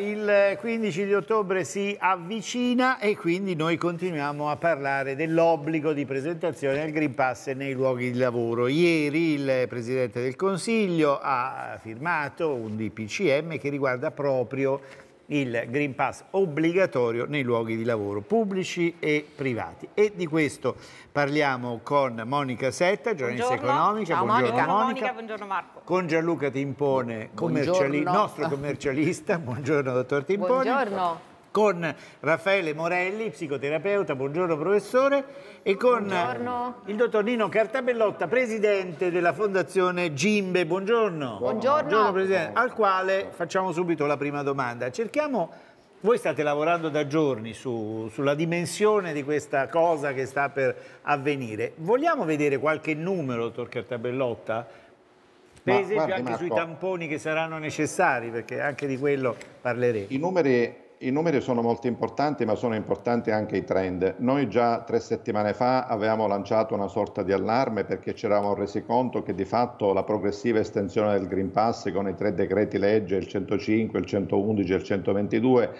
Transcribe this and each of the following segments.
il 15 di ottobre si avvicina e quindi noi continuiamo a parlare dell'obbligo di presentazione del Green Pass nei luoghi di lavoro. Ieri il Presidente del Consiglio ha firmato un DPCM che riguarda proprio il Green Pass obbligatorio nei luoghi di lavoro pubblici e privati. E di questo parliamo con Monica Setta, giornalista buongiorno. economica. Ciao, buongiorno, Monica. Monica. Buongiorno Marco. Con Gianluca Timpone, commerciali nostro commercialista. Buongiorno dottor Timpone. Buongiorno con Raffaele Morelli, psicoterapeuta, buongiorno professore, e con buongiorno. il dottor Nino Cartabellotta, presidente della Fondazione Gimbe, buongiorno. Buongiorno. buongiorno presidente, al quale facciamo subito la prima domanda. Cerchiamo, voi state lavorando da giorni su, sulla dimensione di questa cosa che sta per avvenire. Vogliamo vedere qualche numero, dottor Cartabellotta? Per Ma, esempio guardi, anche Marco, sui tamponi che saranno necessari, perché anche di quello parleremo. I numeri i numeri sono molto importanti, ma sono importanti anche i trend. Noi già tre settimane fa avevamo lanciato una sorta di allarme perché ci eravamo resi conto che di fatto la progressiva estensione del Green Pass con i tre decreti legge, il 105, il 111 e il 122,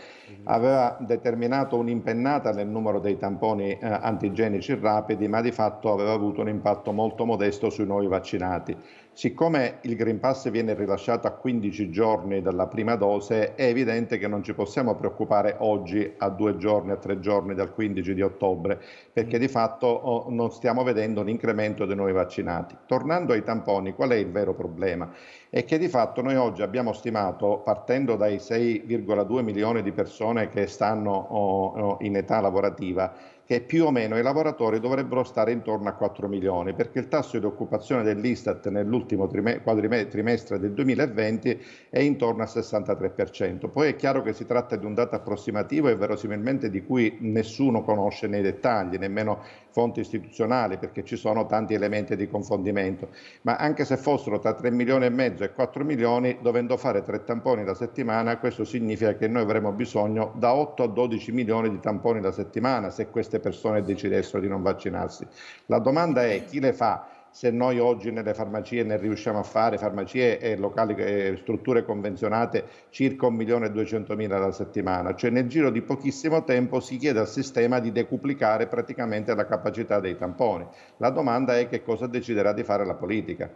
aveva determinato un'impennata nel numero dei tamponi eh, antigenici rapidi, ma di fatto aveva avuto un impatto molto modesto sui nuovi vaccinati. Siccome il Green Pass viene rilasciato a 15 giorni dalla prima dose, è evidente che non ci possiamo preoccupare oggi a due giorni, a tre giorni dal 15 di ottobre, perché mm. di fatto oh, non stiamo vedendo un incremento dei nuovi vaccinati. Tornando ai tamponi, qual è il vero problema? È che di fatto noi oggi abbiamo stimato, partendo dai 6,2 milioni di persone che stanno oh, oh, in età lavorativa, che più o meno i lavoratori dovrebbero stare intorno a 4 milioni, perché il tasso di occupazione dell'Istat nell'ultimo trimestre del 2020 è intorno al 63%. Poi è chiaro che si tratta di un dato approssimativo e verosimilmente di cui nessuno conosce nei dettagli, nemmeno fonti istituzionali, perché ci sono tanti elementi di confondimento. Ma anche se fossero tra 3 milioni e mezzo e 4 milioni, dovendo fare tre tamponi la settimana, questo significa che noi avremo bisogno da 8 a 12 milioni di tamponi la settimana, se queste queste persone decidessero di non vaccinarsi. La domanda è chi le fa? se noi oggi nelle farmacie ne riusciamo a fare, farmacie e, locali, strutture convenzionate, circa 1.200.000 alla settimana, cioè nel giro di pochissimo tempo si chiede al sistema di decuplicare praticamente la capacità dei tamponi. La domanda è che cosa deciderà di fare la politica.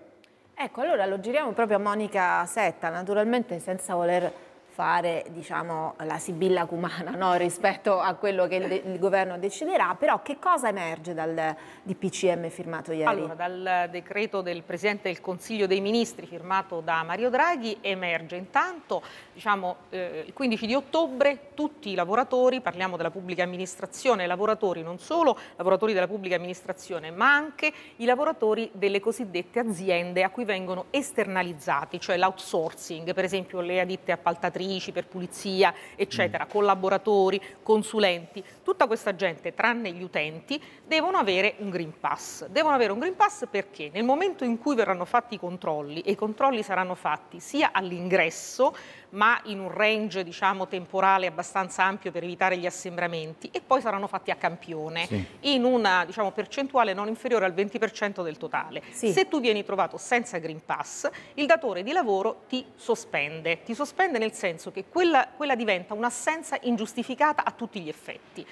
Ecco, allora lo giriamo proprio a Monica Setta, naturalmente senza voler fare diciamo, la sibilla cumana no? rispetto a quello che il, il, governo deciderà, però che cosa emerge dal DPCM firmato ieri? Allora, dal decreto del Presidente del Consiglio dei Ministri firmato da Mario Draghi emerge intanto diciamo, eh, il 15 di ottobre tutti i lavoratori, parliamo della pubblica amministrazione, lavoratori non solo lavoratori della pubblica amministrazione, ma anche i lavoratori delle cosiddette aziende a cui vengono esternalizzati, cioè l'outsourcing, per esempio le ditte appaltatrici operatrici per pulizia, eccetera, mm. collaboratori, consulenti, tutta questa gente, tranne gli utenti, devono avere un Green Pass. Devono avere un Green Pass perché nel momento in cui verranno fatti i controlli, e i controlli saranno fatti sia all'ingresso, ma in un range diciamo, temporale abbastanza ampio per evitare gli assembramenti e poi saranno fatti a campione sì. in una diciamo, percentuale non inferiore al 20% del totale. Sì. Se tu vieni trovato senza Green Pass, il datore di lavoro ti sospende. Ti sospende nel senso che quella, quella diventa un'assenza ingiustificata a tutti gli effetti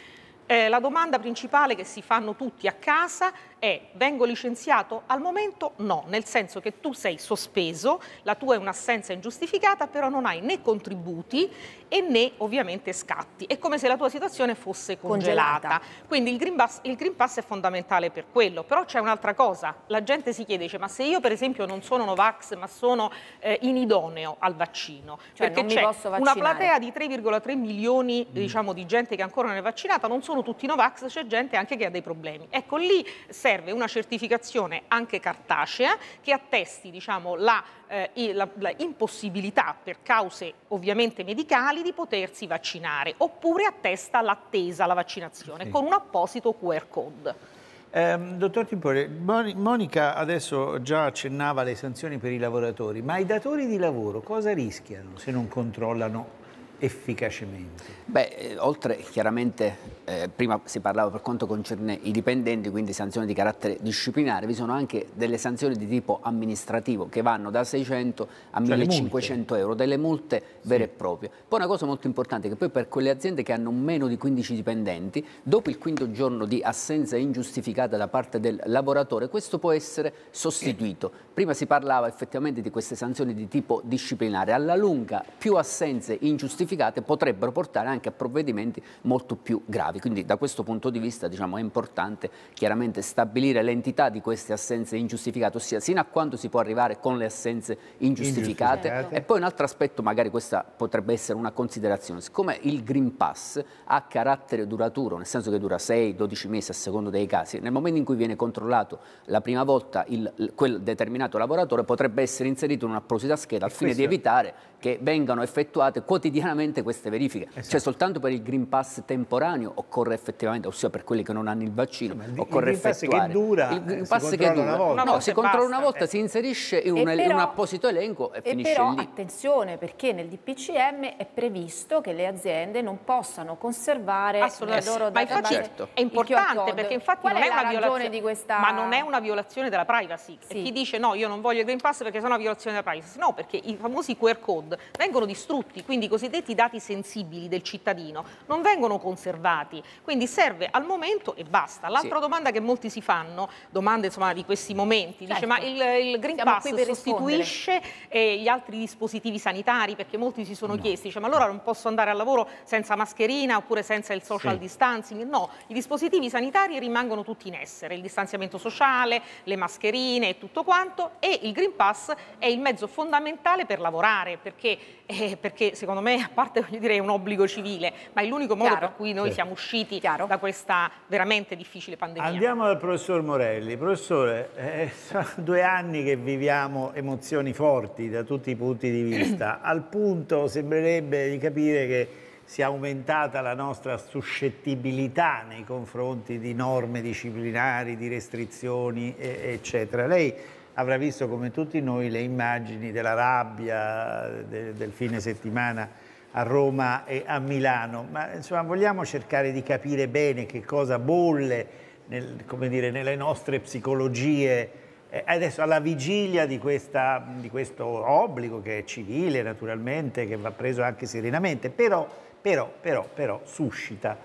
eh, la domanda principale che si fanno tutti a casa è vengo licenziato al momento? No, nel senso che tu sei sospeso, la tua è un'assenza ingiustificata, però non hai né contributi e né ovviamente scatti. È come se la tua situazione fosse congelata. congelata. Quindi il green, pass, il green, pass, è fondamentale per quello, però c'è un'altra cosa. La gente si chiede, dice, ma se io per esempio non sono Novax, ma sono eh, inidoneo al vaccino, cioè, perché c'è una platea di 3,3 milioni mm. diciamo, di gente che ancora non è vaccinata, non sono sono diciamo tutti Novax, c'è gente anche che ha dei problemi. Ecco, lì serve una certificazione anche cartacea che attesti diciamo, la, eh, la, la impossibilità per cause ovviamente medicali di potersi vaccinare oppure attesta l'attesa alla vaccinazione sì. con un apposito QR code. Eh, dottor Timpore, Monica adesso già accennava alle sanzioni per i lavoratori, ma i datori di lavoro cosa rischiano se non controllano efficacemente? Beh, eh, oltre chiaramente eh, prima si parlava per quanto concerne i dipendenti, quindi sanzioni di carattere disciplinare, vi sono anche delle sanzioni di tipo amministrativo che vanno da 600 a cioè 1500 euro, delle multe vere sì. e proprie. Poi una cosa molto importante è che poi per quelle aziende che hanno meno di 15 dipendenti, dopo il quinto giorno di assenza ingiustificata da parte del lavoratore, questo può essere sostituito. Prima si parlava effettivamente di queste sanzioni di tipo disciplinare, alla lunga più assenze ingiustificate potrebbero portare anche a provvedimenti molto più gravi. Quindi da questo punto di vista diciamo, è importante chiaramente stabilire l'entità di queste assenze ingiustificate, ossia sino a quando si può arrivare con le assenze ingiustificate. ingiustificate. E poi un altro aspetto, magari questa potrebbe essere una considerazione, siccome il Green Pass ha carattere duraturo, nel senso che dura 6-12 mesi a secondo dei casi, nel momento in cui viene controllato la prima volta il, quel determinato lavoratore potrebbe essere inserito in un'apposita scheda al fine di evitare che vengano effettuate quotidianamente queste verifiche. Cioè, esatto. Cioè soltanto per il Green Pass temporaneo o occorre effettivamente, ossia per quelli che non hanno il vaccino, il, occorre il effettuare. Che dura, il green pass che dura, una volta. no, si controlla una volta, eh. si inserisce in un, però, un, apposito elenco e, e finisce però, lì. attenzione perché nel DPCM è previsto che le aziende non possano conservare la loro ma infatti certo. è importante perché infatti Qual non è, una violazione di questa ma non è una violazione della privacy. Sì. chi dice no, io non voglio il green pass perché sono una violazione della privacy, no, perché i famosi QR code vengono distrutti, quindi i cosiddetti dati sensibili del cittadino non vengono conservati dati. Quindi serve al momento e basta. L'altra sì. domanda che molti si fanno, domande insomma, di questi momenti, certo. dice ma certo. il, il Green Siamo Pass sostituisce eh, gli altri dispositivi sanitari? Perché molti si sono no. chiesti, dice, ma allora non posso andare al lavoro senza mascherina oppure senza il social sì. distancing? No, i dispositivi sanitari rimangono tutti in essere, il distanziamento sociale, le mascherine e tutto quanto e il Green Pass è il mezzo fondamentale per lavorare perché, eh, perché secondo me a parte voglio dire, è un obbligo civile ma è l'unico modo Chiaro. per cui noi sì. siamo usciti usciti Chiaro. da questa veramente difficile pandemia. Andiamo dal professor Morelli. Professore, eh, sono due anni che viviamo emozioni forti da tutti i punti di vista, al punto sembrerebbe di capire che si è aumentata la nostra suscettibilità nei confronti di norme disciplinari, di restrizioni, eccetera. Lei avrà visto come tutti noi le immagini della rabbia del fine settimana a Roma e a Milano, ma insomma vogliamo cercare di capire bene che cosa bolle nel, dire, nelle nostre psicologie eh, adesso alla vigilia di, questa, di, questo obbligo che è civile naturalmente, che va preso anche serenamente, però, però, però, però suscita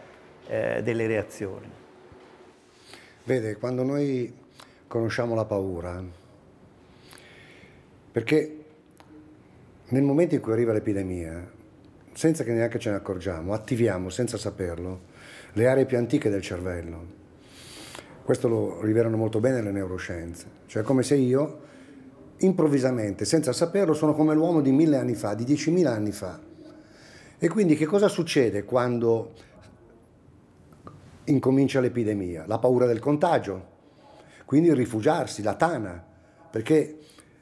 eh, delle reazioni. Vede, quando noi conosciamo la paura, perché nel momento in cui arriva l'epidemia, senza che neanche ce ne accorgiamo, attiviamo senza saperlo le aree più antiche del cervello. Questo lo rivelano molto bene le neuroscienze, cioè come se io improvvisamente, senza saperlo, sono come l'uomo di mille anni fa, di diecimila anni fa. E quindi che cosa succede quando incomincia l'epidemia? La paura del contagio, quindi il rifugiarsi, la tana, perché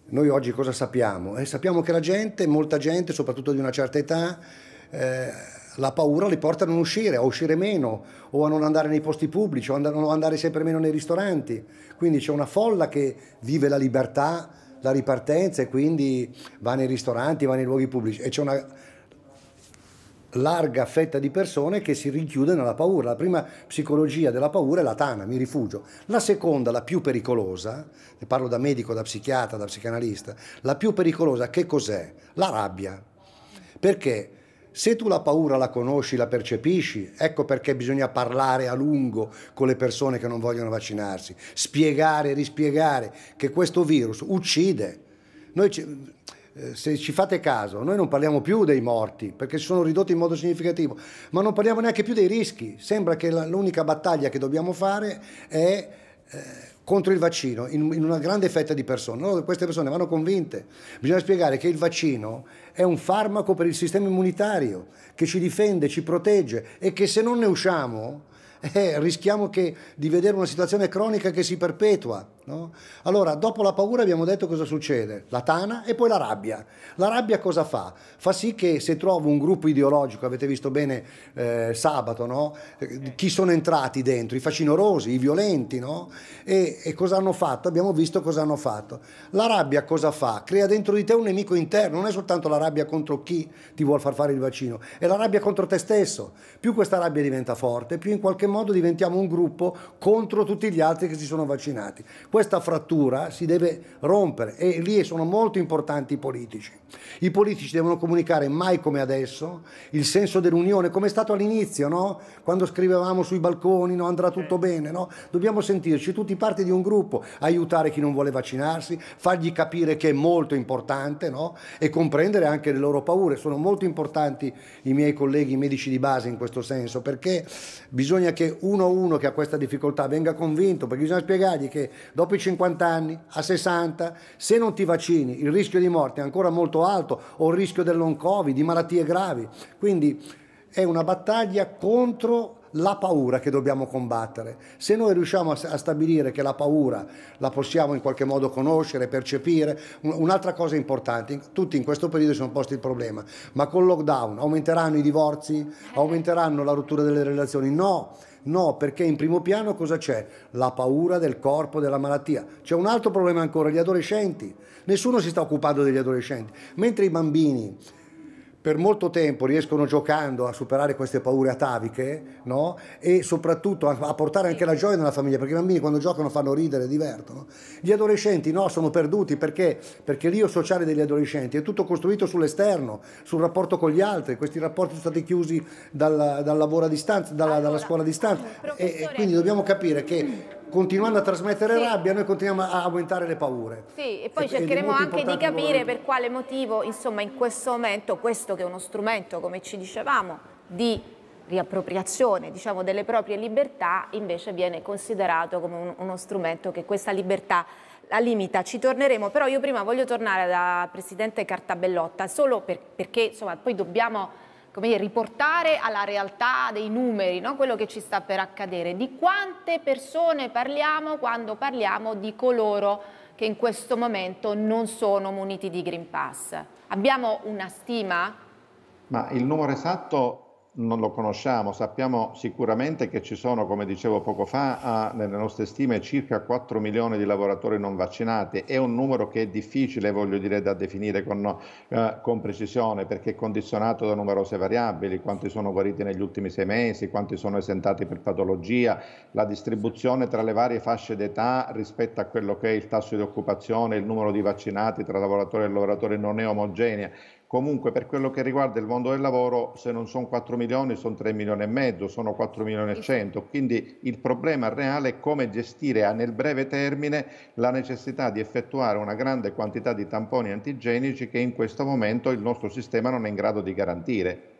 noi oggi cosa sappiamo? Eh, sappiamo che la gente, molta gente, soprattutto di una certa età, eh, la paura li porta a non uscire, a uscire meno, o a non andare nei posti pubblici, o a non andare sempre meno nei ristoranti. Quindi c'è una folla che vive la libertà, la ripartenza e quindi va nei ristoranti, va nei luoghi pubblici. E c'è una larga fetta di persone che si rinchiude nella paura. La prima psicologia della paura è la tana, mi rifugio. La seconda, la più pericolosa, ne parlo da medico, da psichiatra, da psicanalista, la più pericolosa che cos'è? La rabbia. Perché? Se tu la paura la conosci, la percepisci, ecco perché bisogna parlare a lungo con le persone che non vogliono vaccinarsi, spiegare, rispiegare che questo virus uccide. Noi ci eh, se ci fate caso, noi non parliamo più dei morti perché si sono ridotti in modo significativo, ma non parliamo neanche più dei rischi. Sembra che l'unica battaglia che dobbiamo fare è eh, contro il vaccino in, in, una grande fetta di persone. No, queste persone vanno convinte. Bisogna spiegare che il vaccino è un farmaco per il sistema immunitario che ci difende, ci protegge e che se non ne usciamo eh, rischiamo che, di vedere una situazione cronica che si perpetua. No? Allora, dopo la paura abbiamo detto cosa succede? La tana e poi la rabbia. La rabbia cosa fa? Fa sì che se trovo un gruppo ideologico, avete visto bene eh, sabato, no? Eh, chi sono entrati dentro? I facinorosi, i violenti, no? e, e, cosa hanno fatto? Abbiamo visto cosa hanno fatto. La rabbia cosa fa? Crea dentro di te un nemico interno, non è soltanto la rabbia contro chi ti vuole far fare il vaccino, è la rabbia contro te stesso. Più questa rabbia diventa forte, più in qualche modo diventiamo un gruppo contro tutti gli altri che si sono vaccinati. Questa frattura si deve rompere e lì sono molto importanti i politici. I politici devono comunicare mai come adesso il senso dell'unione, come è stato all'inizio, no? quando scrivevamo sui balconi, no? andrà tutto bene, no? dobbiamo sentirci tutti parte di un gruppo, aiutare chi non vuole vaccinarsi, fargli capire che è molto importante e comprendere anche le loro paure. Sono molto importanti i miei colleghi medici di base in questo senso, perché bisogna che uno a uno che ha questa difficoltà venga convinto, perché bisogna spiegargli che dopo dopo i 50 anni, a 60, se non ti vaccini il rischio di morte è ancora molto alto o il rischio del long covid, di malattie gravi. Quindi è una battaglia contro la paura che dobbiamo combattere. Se noi riusciamo a stabilire che la paura la possiamo in qualche modo conoscere, percepire, un'altra cosa importante, tutti in questo periodo si sono posti il problema, ma col lockdown aumenteranno i divorzi, aumenteranno la rottura delle relazioni? No. No, perché in primo piano cosa c'è? La paura del corpo, della malattia. C'è un altro problema ancora, gli adolescenti. Nessuno si sta occupando degli adolescenti, mentre i bambini per molto tempo riescono giocando a superare queste paure ataviche no? e soprattutto a portare anche la gioia nella famiglia, perché i bambini quando giocano fanno ridere, divertono. Gli adolescenti no, sono perduti perché? Perché l'io sociale degli adolescenti è tutto costruito sull'esterno, sul rapporto con gli altri, questi rapporti sono stati chiusi dal, dal lavoro a distanza, dalla, dalla scuola a distanza e, e quindi dobbiamo capire che continuando a trasmettere sì. rabbia noi continuiamo a aumentare le paure. Sì, e poi e, cercheremo anche di capire per quale motivo, insomma, in questo momento questo che è uno strumento, come ci dicevamo, di riappropriazione diciamo, delle proprie libertà invece viene considerato come un, uno strumento che questa libertà la limita. Ci torneremo, però io prima voglio tornare da Presidente Cartabellotta solo per, perché insomma, poi dobbiamo come dire, riportare alla realtà dei numeri no? quello che ci sta per accadere. Di quante persone parliamo quando parliamo di coloro che in questo momento non sono muniti di Green Pass? Abbiamo una stima? Ma il numero esatto non lo conosciamo, sappiamo sicuramente che ci sono, come dicevo poco fa, nelle nostre stime circa 4 milioni di lavoratori non vaccinati, è un numero che è difficile, voglio dire, da definire con, eh, con precisione perché è condizionato da numerose variabili, quanti sono guariti negli ultimi sei mesi, quanti sono esentati per patologia, la distribuzione tra le varie fasce d'età rispetto a quello che è il tasso di occupazione, il numero di vaccinati tra lavoratori e lavoratori non è omogenea. Comunque per quello che riguarda il mondo del lavoro, se non sono 4 milioni, sono 3 milioni e mezzo, sono 4 milioni e 100. Quindi il problema reale è come gestire nel breve termine la necessità di effettuare una grande quantità di tamponi antigenici che in questo momento il nostro sistema non è in grado di garantire.